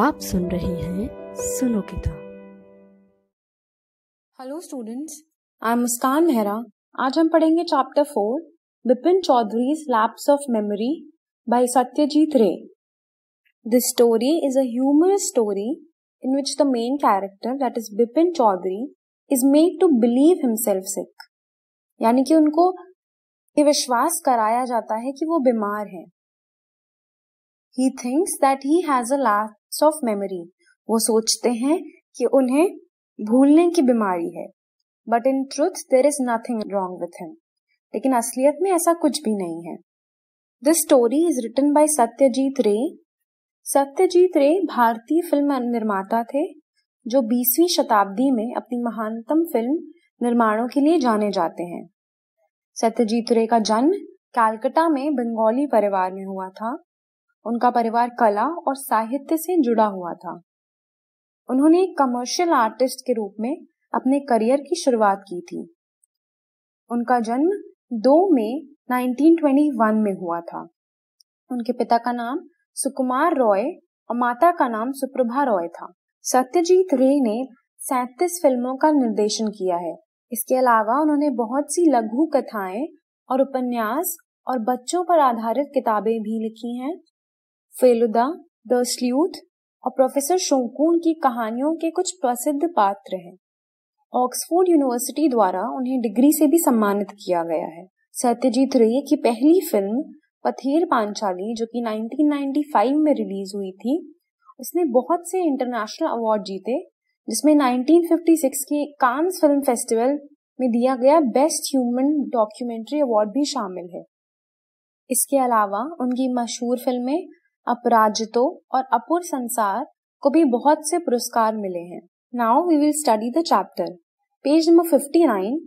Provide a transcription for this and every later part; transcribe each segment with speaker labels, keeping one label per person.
Speaker 1: आप सुन रहे हैं सुनो किता hello students I am Muskan Mehra आज हम पढ़ेंगे chapter four Bipin Chaudhary lapse of memory by Satyajit Ray the story is a humorous story in which the main character that is Bipin Chaudhary is made to believe himself sick. यानी कि उनको ये विश्वास कराया जाता है कि वो बीमार है he thinks that he has a loss of memory वो सोचते हैं कि उन्हें भूलने की बीमारी है but in truth there is nothing wrong with him लेकिन असलियत में ऐसा कुछ भी नहीं है this story is written by Satyajit Ray Satyajit रे भारतीय फिल्म निर्माता थे जो 20वीं शताब्दी में अपनी महानतम फिल्म निर्माणों के लिए जाने जाते हैं सत्यजीत रे का जन्म कैलकटा में बंगाली परिवार में हुआ था उनका परिवार कला और साहित्य से जुड़ा हुआ था उन्होंने एक कमर्शियल आर्टिस्ट के रूप में अपने करियर की शुरुआत की थी उनका जन्म 2 मई 1921 में हुआ था उनके पिता का नाम सुकुमार रॉय और माता का नाम सुप्रभा रॉय था सत्यजीत रे ने सैतीस फिल्मों का निर्देशन किया है इसके अलावा उन्होंने बहुत सी लघु कथाएं और उपन्यास और बच्चों पर आधारित किताबें भी लिखी हैं फेलुदा द स्ल्यूथ और प्रोफेसर शोकून की कहानियों के कुछ प्रसिद्ध पात्र हैं ऑक्सफोर्ड यूनिवर्सिटी द्वारा उन्हें डिग्री से भी सम्मानित किया गया है सत्यजीत रे की पहली फिल्म पथेर पांचाली जो कि 1995 में रिलीज हुई थी उसने बहुत से इंटरनेशनल अवार्ड जीते जिसमें 1956 के कांस फिल्म फेस्टिवल में दिया गया बेस्ट ह्यूमन डॉक्यूमेंट्री अवार्ड भी शामिल है इसके अलावा उनकी मशहूर फिल्में अपराजितो और अपुर संसार को भी बहुत से पुरस्कार मिले हैं now we will study the chapter page number 59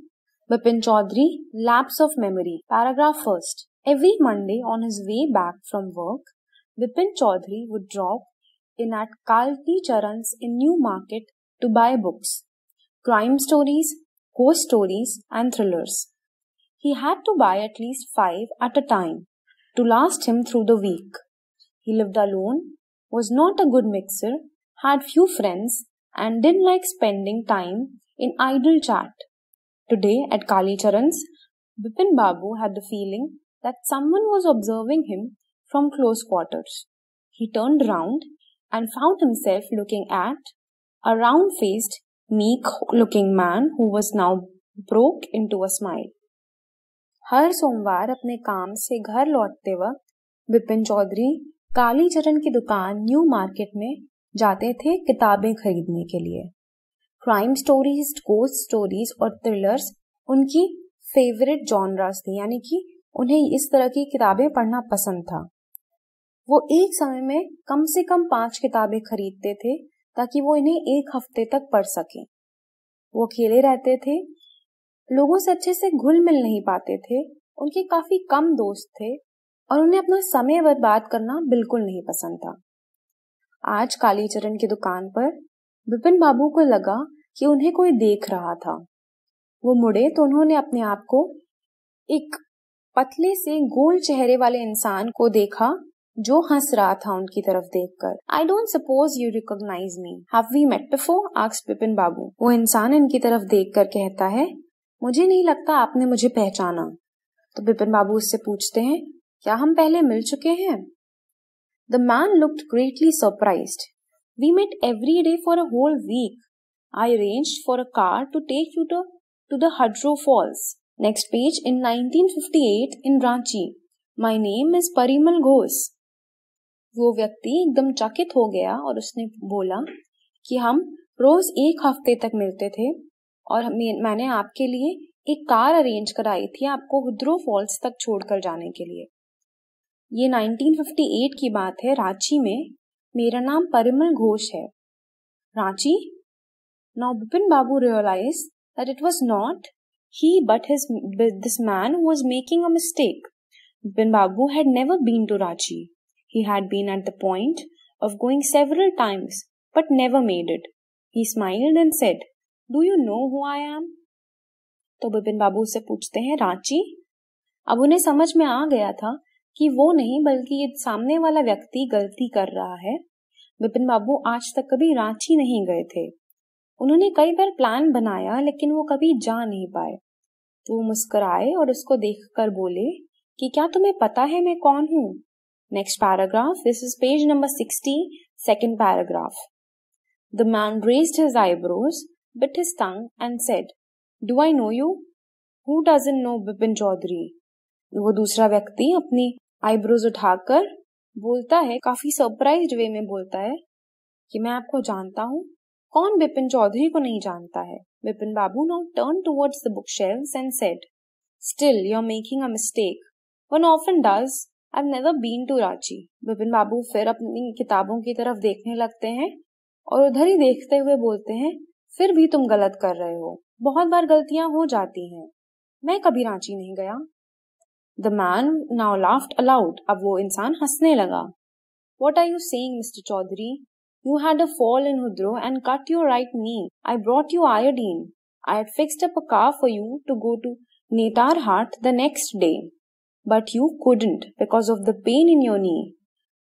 Speaker 1: Bipin Chaudhary lapse of memory paragraph first every Monday on his way back from work Bipin Chaudhary would drop in at Kalicharan in New Market to buy books crime stories ghost stories and thrillers he had to buy at least 5 at a time to last him through the He lived alone, was not a good mixer, had few friends, and didn't like spending time in idle chat. Today at Kali Charan's, Bipin Babu had the feeling that someone was observing him from close quarters. He turned round and found himself looking at a round faced, meek looking man who was now broke into a smile. हर सोमवार अपने काम से घर लौटते वक्त बिपिन चौधरी कालीचरण की दुकान न्यू मार्केट में जाते थे किताबें खरीदने के लिए क्राइम स्टोरीज गोस्ट स्टोरीज और थ्रिलर्स उनकी फेवरेट जॉनरास थी यानी कि उन्हें इस तरह की किताबें पढ़ना पसंद था वो एक समय में कम से कम पांच किताबें खरीदते थे ताकि वो इन्हें एक हफ्ते तक पढ़ सके वो अकेले रहते थे लोगों से अच्छे से घुल मिल नहीं पाते थे उनके काफी कम दोस्त थे और उन्हें अपना समय बर्बाद करना बिल्कुल नहीं पसंद था आज कालीचरण की दुकान पर विपिन बाबू को लगा कि उन्हें कोई देख रहा था वो मुड़े तो उन्होंने अपने आप को एक पतले से गोल चेहरे वाले इंसान को देखा जो हंस रहा था उनकी तरफ देखकर I don't suppose you recognise me have we met before asks Bipin Babu वो इंसान इनकी तरफ देख कर कहता है मुझे नहीं लगता आपने मुझे पहचाना तो बिपिन बाबू उससे पूछते हैं क्या हम पहले मिल चुके हैं the man looked greatly surprised we met every day for a whole week I arranged for a car to take you to to the Hudru falls next page in 1958 in Ranchi my name is Parimal Ghosh वो व्यक्ति एकदम चकित हो गया और उसने बोला कि हम रोज एक हफ्ते तक मिलते थे और मैंने आपके लिए एक कार अरेंज कराई थी आपको हुद्रो फॉल्स तक छोड़कर जाने के लिए ये 1958 की बात है रांची में मेरा नाम परिमल घोष है Ranchi now Bipin Babu realise that it was not he but his this man was making a mistake Bipin Babu had never been to Ranchi he had been at the point of going several times but never made it he smiled and said do you know who I am तो बिपिन बाबू उससे पूछते हैं रांची अब उन्हें समझ में आ गया था कि वो नहीं बल्कि ये सामने वाला व्यक्ति गलती कर रहा है विपिन बाबू आज तक कभी रांची नहीं गए थे उन्होंने कई बार प्लान बनाया लेकिन वो कभी जा नहीं पाए तो मुस्कुराए और उसको देखकर बोले कि क्या तुम्हें पता है मैं कौन हूँ next paragraph this is page number sixty second paragraph the man raised his eyebrows bit his tongue and said, Do I know you? Who doesn't know Bipin Chaudhary वो दूसरा व्यक्ति अपनी आईब्रोज उठाकर बोलता है काफी सरप्राइज वे में बोलता है कि मैं आपको जानता हूँ कौन बिपिन चौधरी को नहीं जानता है Bipin Babu now turn towards the book shelves and said still you are making a mistake one often does I never been to Ranchi Bipin Babu फिर अपनी किताबों की तरफ देखने लगते हैं और उधर ही देखते हुए बोलते हैं फिर भी तुम गलत कर रहे हो बहुत बार गलतियां हो जाती हैं मैं कभी रांची नहीं गया The man now laughed aloud. अब वो इंसान हंसने लगा. What are you saying, Mr. Chaudhary? You had a fall in Hudro and cut your right knee. I brought you iodine. I had fixed up a car for you to go to Netarhat the next day. But you couldn't because of the pain in your knee.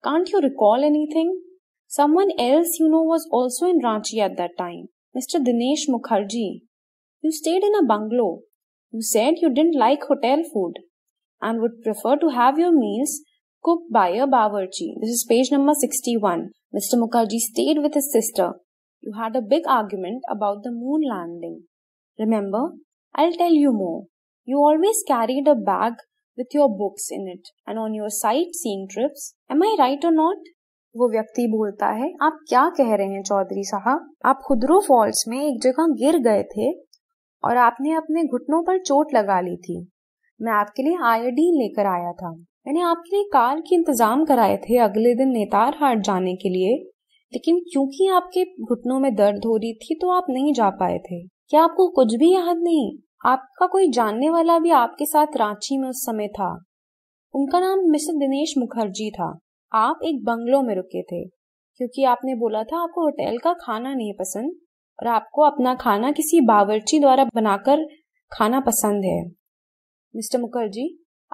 Speaker 1: Can't you recall anything? Someone else you know was also in Ranchi at that time, Mr. Dinesh Mukherjee. You stayed in a bungalow. You said you didn't like hotel food. and would prefer to have your meals cooked by a bawarchi. This is page number 61. Mr. Mukherjee stayed with his sister. You had a big argument about the moon landing. Remember, I'll tell you more. You always carried a bag with your books in it and on your sightseeing trips. Am I right or not? वो व्यक्ति बोलता है आप क्या कह रहे हैं चौधरी साहब आप खुदरो फॉल्स में एक जगह गिर गए थे और आपने अपने घुटनों पर चोट लगा ली थी मैं आपके लिए आयोडीन लेकर आया था मैंने आपके लिए कार के इंतजाम कराए थे अगले दिन नेतार हाट जाने के लिए लेकिन क्योंकि आपके घुटनों में दर्द हो रही थी तो आप नहीं जा पाए थे क्या आपको कुछ भी याद नहीं आपका कोई जानने वाला भी आपके साथ रांची में उस समय था उनका नाम मिस्टर दिनेश मुखर्जी था आप एक बंगलो में रुके थे क्योंकि आपने बोला था आपको होटल का खाना नहीं पसंद और आपको अपना खाना किसी बावर्ची द्वारा बनाकर खाना पसंद है मिस्टर मुखर्जी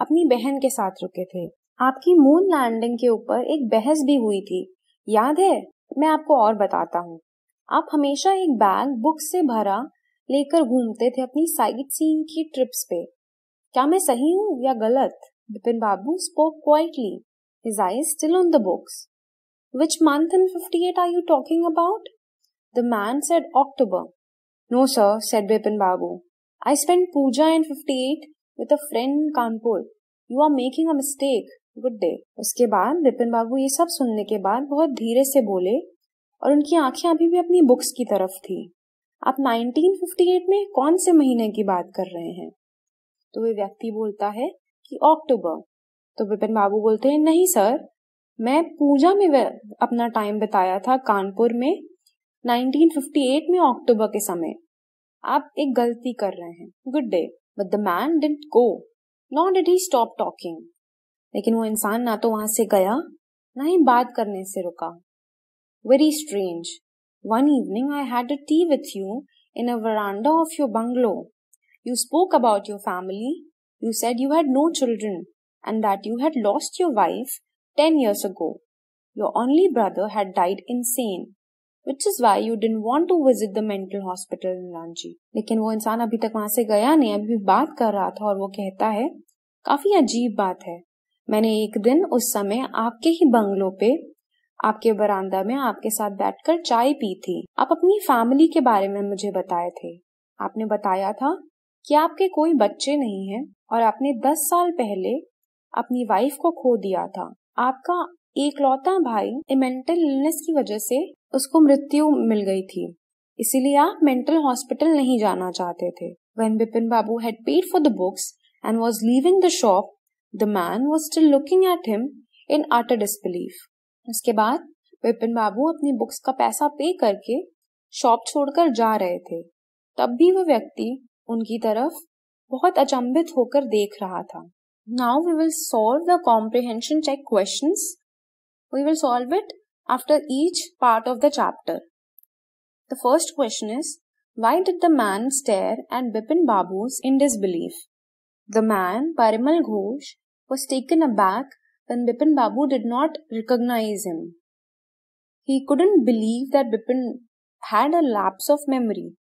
Speaker 1: अपनी बहन के साथ रुके थे आपकी मून लैंडिंग के ऊपर एक बहस भी हुई थी याद है मैं आपको और बताता हूँ आप हमेशा एक बैग बुक से भरा लेकर घूमते थे अपनी साइट सीन की ट्रिप्स पे क्या मैं सही हूँ या गलत Bipin Babu spoke quietly his eye still on the books which month in fifty eight are you talking about the man said October no sir said Bipin Babu I spend Puja in fifty eight with a friend Kanpur you are making a mistake good day उसके बाद विपिन बाबू ये सब सुनने के बाद बहुत धीरे से बोले और उनकी आंखें अभी भी अपनी बुक्स की तरफ थी आप 1958 में कौन से महीने की बात कर रहे हैं तो वे व्यक्ति बोलता है कि अक्टूबर तो विपिन बाबू बोलते हैं नहीं सर मैं पूजा में अपना टाइम बिताया था कानपुर में 1958 में अक्टूबर के समय आप एक गलती कर रहे हैं good day but the man did go not did he stop talking लेकिन वो इंसान ना तो वहां से गया ना ही बात करने से रुका very strange one evening I had a tea with you in a veranda of your bungalow you spoke about your family you said you had no children and that you had lost your wife 10 years ago. Your only brother had died insane. Which is why you didn't want to visit the mental hospital in Ranchi लेकिन वो इंसान अभी तक वहां से गया नहीं अभी भी बात कर रहा था और वो कहता है काफी अजीब बात है मैंने एक दिन उस समय आपके ही बंगलो पे आपके बरामदा में आपके साथ बैठकर चाय पी थी आप अपनी फैमिली के बारे में मुझे बताए थे आपने बताया था कि आपके कोई बच्चे नहीं हैं और आपने दस साल पहले अपनी वाइफ को खो दिया था आपका इकलौता भाई मेंटल इलनेस की वजह से उसको मृत्यु मिल गई थी इसीलिए आप मेंटल हॉस्पिटल नहीं जाना चाहते थे when Bipin Babu had paid for the books and was leaving the shop the man was still looking at him in utter disbelief. उसके बाद बिपिन बाबू अपनी बुक्स का पैसा पे करके शॉप छोड़कर जा रहे थे तब भी वह व्यक्ति उनकी तरफ बहुत अचंभित होकर देख रहा था now we will solve the comprehension check questions We will solve it after each part of the chapter. The first question is, why did the man stare at Bipin Babu's in disbelief? The man, Parimal Ghosh, was taken aback when Bipin Babu did not recognize him. He couldn't believe that Bipin had a lapse of memory.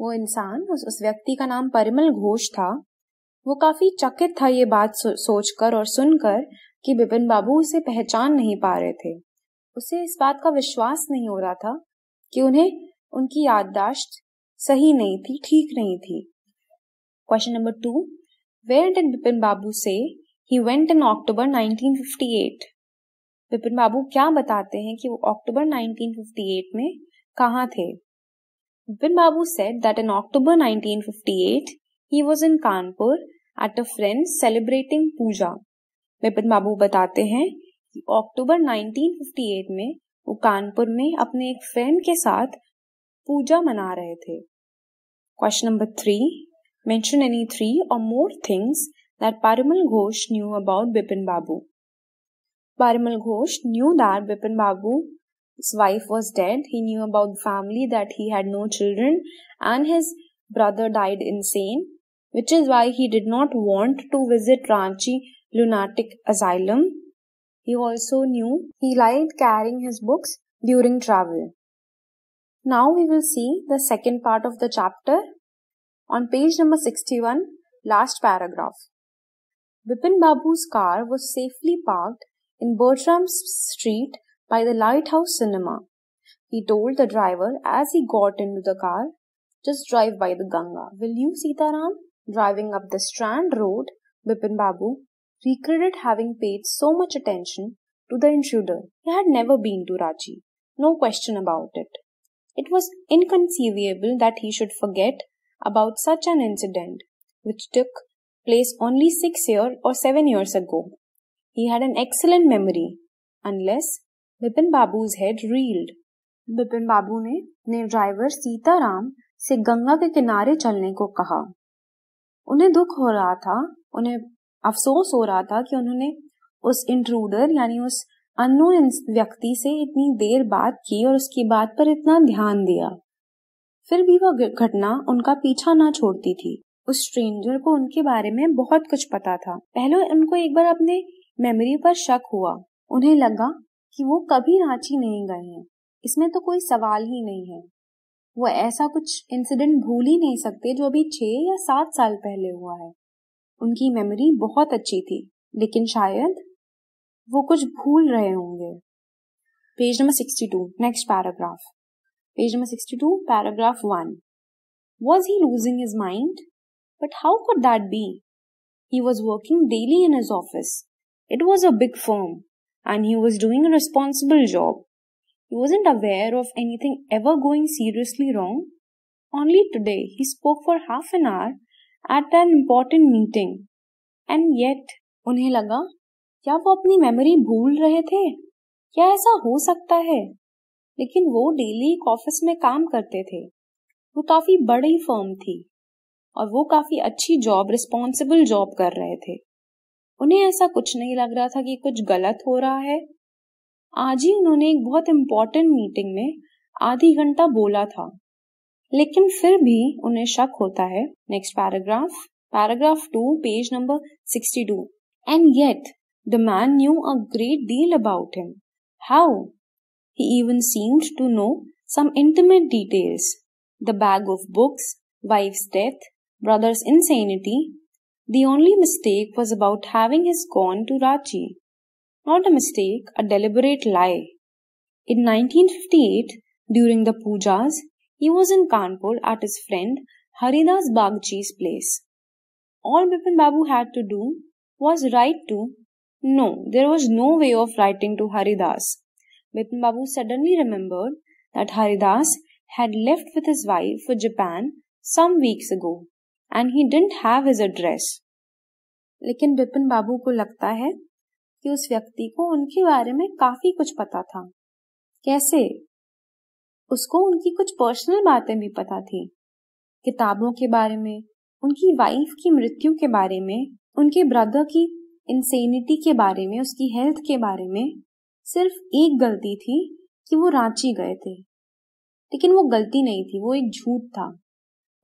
Speaker 1: वो इंसान उस उस व्यक्ति का नाम परिमल घोष था वो काफी चकित था ये बात सो, सोचकर और सुनकर कि बिपिन बाबू उसे पहचान नहीं पा रहे थे उसे इस बात का विश्वास नहीं हो रहा था कि उन्हें उनकी याददाश्त सही नहीं थी ठीक नहीं थी question number two where did Bipin Babu say he went in अक्टूबर 1958 बिपिन बाबू क्या बताते हैं कि वो अक्टूबर 1958 में कहाँ थे Bipin Babu said that nineteen fifty 1958, he was in Kanpur at a friend celebrating Puja Bipin Babu बताते हैं कि अक्टूबर 1958 में वो कानपुर में अपने एक फ्रेंड के साथ पूजा मना रहे थे question number three mention any three or more things that Parimal Ghosh knew about Bipin Babu Parimal Ghosh knew that Bipin Babu His wife was dead. He knew about the family that he had no children, and his brother died insane, which is why he did not want to visit Ranchi lunatic asylum. He also knew he liked carrying his books during travel. Now we will see the second part of the chapter. On page number 61, last paragraph. Bipin Babu's car was safely parked in Bertram's Street by the Lighthouse Cinema. He told the driver as he got into the car, Just drive by the Ganga. Will you, Sitaram? Driving up the Strand Road, Bipin Babu regretted having paid so much attention to the intruder. He had never been to Raji. no question about it. It was inconceivable that he should forget about such an incident, which took place only six years or seven years ago. He had an excellent memory, unless Bipin Babu's head reeled. Bipin Babu ne driver driver Sitaram से गंगा के किनारे चलने को कहा उन्हें दुख हो रहा था उन्हें अफसोस हो रहा था कि उन्होंने उस इंट्रूडर यानी उस अननोन व्यक्ति से इतनी देर बात की और उसकी बात पर इतना ध्यान दिया फिर भी वह घटना उनका पीछा ना छोड़ती थी उस स्ट्रेंजर को उनके बारे में बहुत कुछ पता था पहले उनको एक बार अपने मेमोरी पर शक हुआ उन्हें लगा कि वो कभी रांची नहीं गए हैं इसमें तो कोई सवाल ही नहीं है वो ऐसा कुछ इंसिडेंट भूल ही नहीं सकते जो अभी छह या सात साल पहले हुआ है उनकी मेमोरी बहुत अच्छी थी लेकिन शायद वो कुछ भूल रहे होंगे page number sixty two next paragraph page number sixty two paragraph one was he losing his mind but how could that be he was working daily in his office it was a big firm and he was doing a responsible job. He wasn't aware of anything ever going seriously wrong. Only today he spoke for half an hour at an important meeting and yet उन्हें लगा क्या वो अपनी memory भूल रहे थे क्या ऐसा हो सकता है लेकिन वो डेली एक ऑफिस में काम करते थे वो काफी बड़ी फर्म थी और वो काफी अच्छी जॉब रिस्पॉन्सिबल जॉब कर रहे थे उन्हें ऐसा कुछ नहीं लग रहा था कि कुछ गलत हो रहा है आज ही उन्होंने एक बहुत इम्पोर्टेंट मीटिंग में आधी घंटा बोला था लेकिन फिर भी उन्हें शक होता है next paragraph paragraph two page number sixty two and yet the man knew a great deal about him how he even seemed to know some intimate details the bag of books wife's death brother's insanity. The only mistake was about having his gone to Rachi. Not a mistake, a deliberate lie. In 1958, during the pujas, he was in Kanpur at his friend Haridas Bagchi's place. All Bipin Babu had to do was write to. No, there was no way of writing to Haridas. Bipin Babu suddenly remembered that Haridas had left with his wife for Japan some weeks ago and he didn't have his address. लेकिन बिपिन बाबू को लगता है कि उस व्यक्ति को उनके बारे में काफी कुछ पता था कैसे उसको उनकी कुछ पर्सनल बातें भी पता थी किताबों के बारे में उनकी वाइफ की मृत्यु के बारे में उनके ब्रदर की इंसेनिटी के बारे में उसकी हेल्थ के बारे में सिर्फ एक गलती थी कि वो रांची गए थे लेकिन वो गलती नहीं थी वो एक झूठ था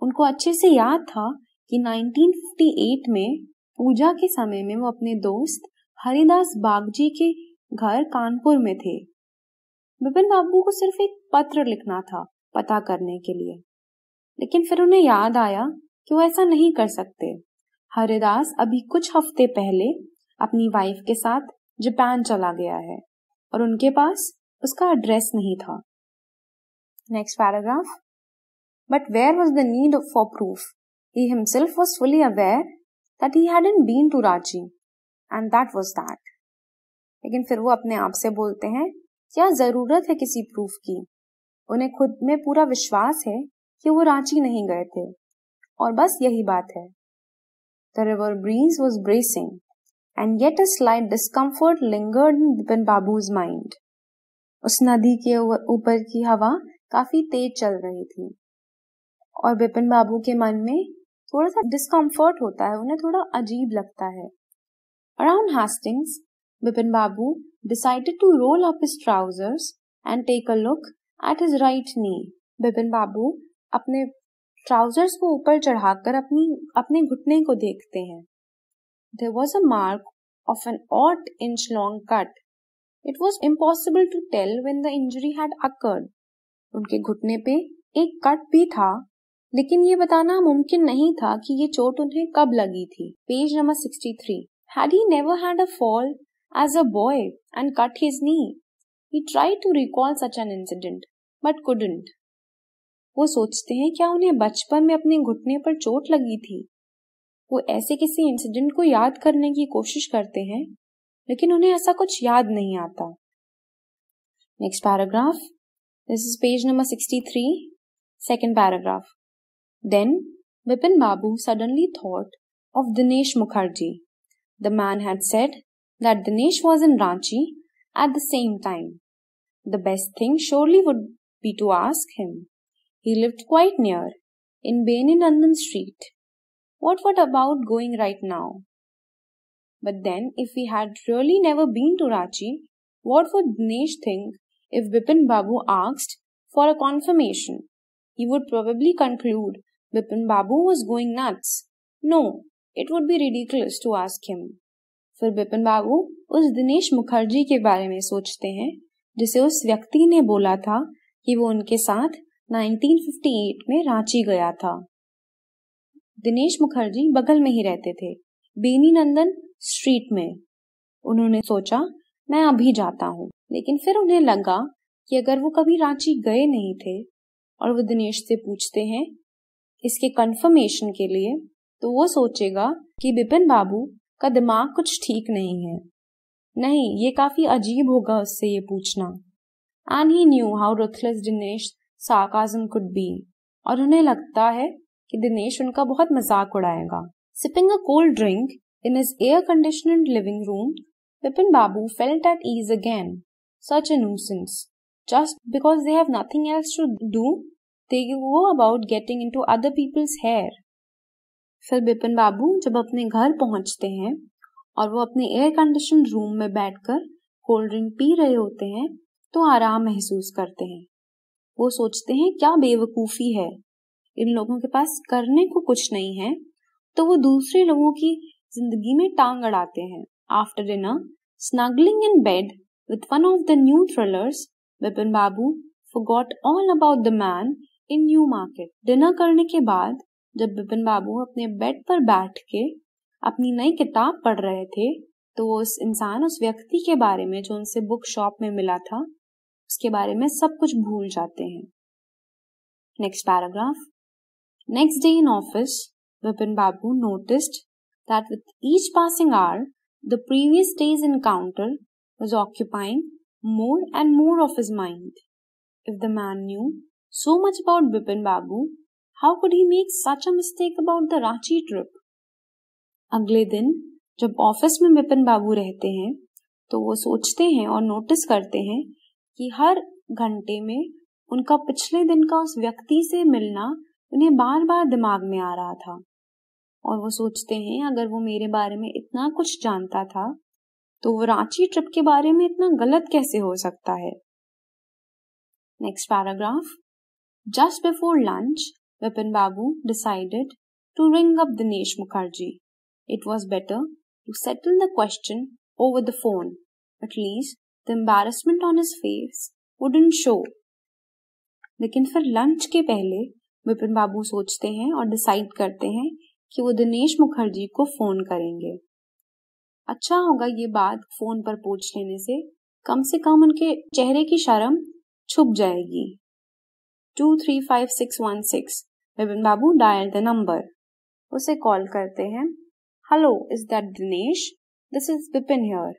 Speaker 1: उनको अच्छे से याद था कि 1958 में पूजा के समय में वो अपने दोस्त हरिदास बागजी के घर कानपुर में थे बिपिन बाबू को सिर्फ एक पत्र लिखना था पता करने के लिए लेकिन फिर उन्हें याद आया कि वो ऐसा नहीं कर सकते हरिदास अभी कुछ हफ्ते पहले अपनी वाइफ के साथ जापान चला गया है और उनके पास उसका एड्रेस नहीं था next paragraph but where was the need for proof he himself was fully aware that he hadn't been to Ranchi and that was that लेकिन फिर वो अपने आप से बोलते हैं क्या जरूरत है किसी प्रूफ की उन्हें खुद में पूरा विश्वास है कि वो रांची नहीं गए थे और बस यही बात है the river breeze was bracing and yet a slight discomfort lingered in Bipin Babu's mind उस नदी के ऊपर की हवा काफी तेज चल रही थी और बिपिन बाबू के मन में थोड़ा सा डिस्कम्फर्ट होता है उन्हें थोड़ा अजीब लगता है around Hastings Bipin Babu decided to roll up his trousers and take a look at his right knee. Bipin Babu अपने trousers को ऊपर चढ़ाकर अपनी अपने घुटने को देखते हैं There was a mark of an odd inch long cut. It was impossible to tell when the injury had occurred. उनके घुटने पे एक कट भी था लेकिन ये बताना मुमकिन नहीं था कि ये चोट उन्हें कब लगी थी page number 63 had he never had a fall as a boy and cut his knee. He tried to recall such an incident, but couldn't. वो सोचते हैं क्या उन्हें बचपन में अपने घुटने पर चोट लगी थी वो ऐसे किसी इंसिडेंट को याद करने की कोशिश करते हैं लेकिन उन्हें ऐसा कुछ याद नहीं आता next paragraph this is page number sixty three second paragraph then Bipin Babu suddenly thought of Dinesh Mukherjee the man had said that Dinesh was in Ranchi at the same time. The best thing surely would be to ask him. He lived quite near, in Beninandan Street. What what about going right now? But then, if he had really never been to Ranchi, what would Dinesh think if Bipin Babu asked for a confirmation? He would probably conclude Bipin Babu was going nuts. No, it would be ridiculous to ask him. फिर बिपिन बाबू उस दिनेश मुखर्जी के बारे में सोचते हैं जिसे उस व्यक्ति ने बोला था कि वो उनके साथ 1958 में रांची गया था दिनेश मुखर्जी बगल में ही रहते थे बेनी नंदन स्ट्रीट में उन्होंने सोचा मैं अभी जाता हूँ लेकिन फिर उन्हें लगा कि अगर वो कभी रांची गए नहीं थे और वो दिनेश से पूछते हैं इसके कंफर्मेशन के लिए तो वो सोचेगा कि बिपिन बाबू का दिमाग कुछ ठीक नहीं है नहीं ये काफी अजीब होगा उससे ये पूछना and he knew how ruthless Dinesh sarcasm could be और उन्हें लगता है कि दिनेश उनका बहुत मजाक उड़ाएगा sipping a cold drink in his air conditioned living room Bipin Babu felt at ease again such a nuisance just because they have nothing else to do they go about getting into other people's hair फिर बिपिन बाबू जब अपने घर पहुंचते हैं और वो अपने air condition room में बैठकर कोल्ड ड्रिंक पी रहे होते हैं तो आराम महसूस करते हैं वो सोचते हैं क्या बेवकूफ़ी है इन लोगों के पास करने को कुछ नहीं है तो वो दूसरे लोगों की जिंदगी में टांग अड़ाते हैं after dinner snuggling in bed with one of the new thrillers Bipin Babu forgot all about the man in New Market dinner करने के बाद जब बिपिन बाबू अपने बेड पर बैठ के अपनी नई किताब पढ़ रहे थे तो वो उस इंसान उस व्यक्ति के बारे में जो उनसे बुक शॉप में मिला था उसके बारे में सब कुछ भूल जाते हैं next paragraph next day in office Bipin Babu noticed that with each passing hour the previous day's encounter was occupying more and more of his mind if the man knew so much about Bipin Babu how could he make such a mistake about the Ranchi trip अगले दिन जब office में विपिन बाबू रहते हैं तो वो सोचते हैं और नोटिस करते हैं कि हर घंटे में उनका पिछले दिन का उस व्यक्ति से मिलना उन्हें बार बार दिमाग में आ रहा था और वो सोचते हैं अगर वो मेरे बारे में इतना कुछ जानता था तो वो रांची ट्रिप के बारे में इतना गलत कैसे हो सकता है next paragraph just before lunch Bipin Babu decided to ring up Dinesh Mukherjee. It was better to settle the question over the phone. At least the embarrassment on his face wouldn't show. लेकिन फिर lunch के पहले विपिन बाबू सोचते हैं और decide करते हैं कि वो दिनेश मुखर्जी को फोन करेंगे अच्छा होगा ये बात फोन पर पूछ लेने से कम से कम उनके चेहरे की शर्म छुप जाएगी two three five six one six Bipin Babu dial the number उसे कॉल करते हैं hello is that Dinesh this is Bipin here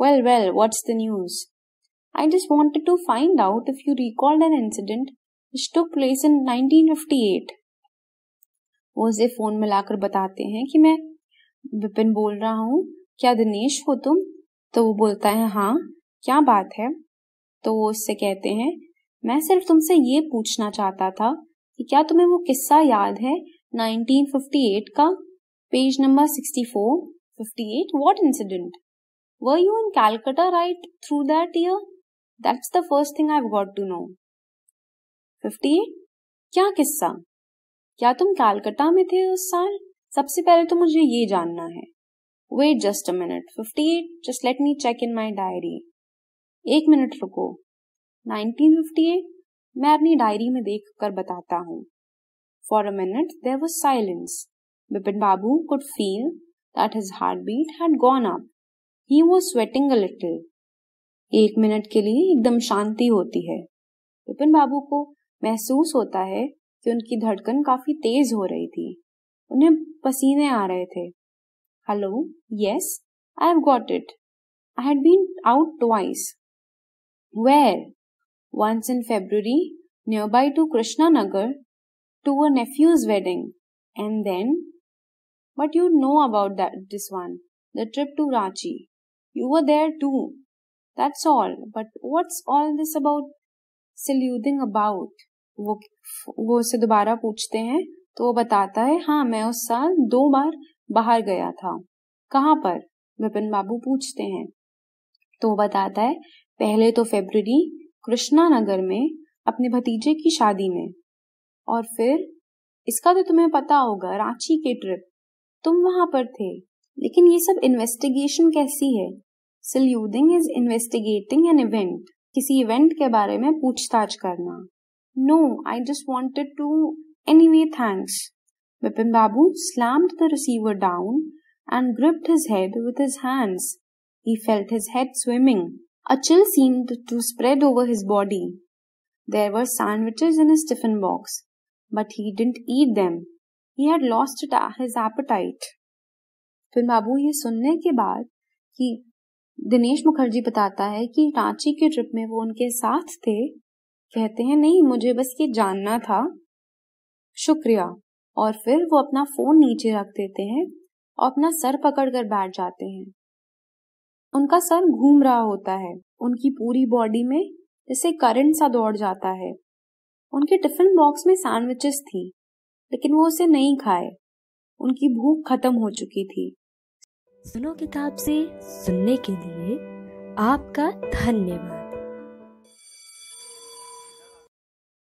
Speaker 1: well well what's the news I just wanted to find out if you recalled an incident which took place in 1958. वो उसे phone मिलाकर बताते हैं कि मैं विपिन बोल रहा हूँ क्या दिनेश हो तुम तो वो बोलता है हाँ क्या बात है तो वो उससे कहते हैं मैं सिर्फ तुमसे ये पूछना चाहता था कि क्या तुम्हें वो किस्सा याद है 1958 का page number 64 58 what incident were you in Calcutta right through that year that's the first thing I got to know 58 क्या किस्सा क्या तुम कैलकटा में थे उस साल सबसे पहले तो मुझे ये जानना है wait just a minute 58 just let me check in my diary एक मिनट रुको 1958 मैं अपनी डायरी में देख कर बताता हूँ for a minute there was silence Bipin Babu could feel that his heart beat had gone up he was sweating a little एक मिनट के लिए एकदम शांति होती है बिपिन बाबू को महसूस होता है कि उनकी धड़कन काफी तेज हो रही थी उन्हें पसीने आ रहे थे hello yes I have got it I had been out twice where once in February, nearby to Krishna Nagar to a nephew's wedding, and then. But you know about that this one, the trip to Ranchi. You were there too. That's all. But what's all this about saluting about? वो वो उसे दोबारा पूछते हैं तो वो बताता है हाँ मैं उस साल दो बार बाहर गया था कहाँ पर विपिन बाबू पूछते हैं तो वो बताता है पहले तो फेबररी कृष्णा नगर में अपने भतीजे की शादी में और फिर इसका तो तुम्हें पता होगा रांची के ट्रिप तुम वहां पर थे लेकिन ये सब इन्वेस्टिगेशन कैसी है sleuthing is investigating an event किसी इवेंट के बारे में पूछताछ करना no I just wanted to anyway thanks Bipin Babu slammed the receiver down and gripped his head with his hands he felt his head swimming A chill seemed to spread over his body. There were sandwiches in his tiffin box, but he didn't eat them. He had lost his appetite. फिर बाबू ये सुनने के बाद कि दिनेश मुखर्जी बताता है कि रांची के ट्रिप में वो उनके साथ थे कहते हैं नहीं मुझे बस ये जानना था शुक्रिया और फिर वो अपना फोन नीचे रख देते हैं और अपना सर पकड़ कर बैठ जाते हैं उनका सर घूम रहा होता है उनकी पूरी बॉडी में जैसे करंट सा दौड़ जाता है उनके टिफिन बॉक्स में सैंडविचेस थी लेकिन वो उसे नहीं खाए उनकी भूख खत्म हो चुकी थी सुनो किताब से सुनने के लिए आपका धन्यवाद